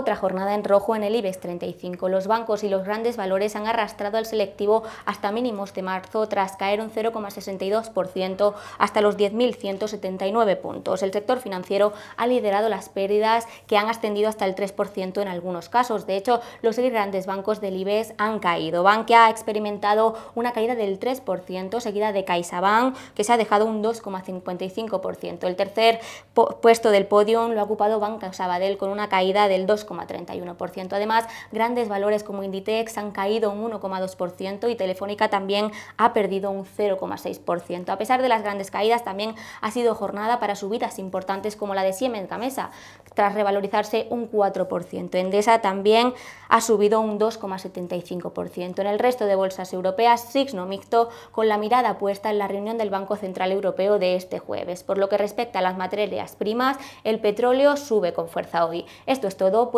Otra jornada en rojo en el IBEX 35. Los bancos y los grandes valores han arrastrado al selectivo hasta mínimos de marzo tras caer un 0,62% hasta los 10.179 puntos. El sector financiero ha liderado las pérdidas que han ascendido hasta el 3% en algunos casos. De hecho, los seis grandes bancos del IBEX han caído. Bankia ha experimentado una caída del 3%, seguida de CaixaBank, que se ha dejado un 2,55%. El tercer puesto del podium lo ha ocupado Banca Sabadell con una caída del 2 31%. Además, grandes valores como Inditex han caído un 1,2% y Telefónica también ha perdido un 0,6%. A pesar de las grandes caídas, también ha sido jornada para subidas importantes como la de Siemens Gamesa, tras revalorizarse un 4%. Endesa también ha subido un 2,75%. En el resto de bolsas europeas, no mixto, con la mirada puesta en la reunión del Banco Central Europeo de este jueves. Por lo que respecta a las materias primas, el petróleo sube con fuerza hoy. Esto es todo. Pues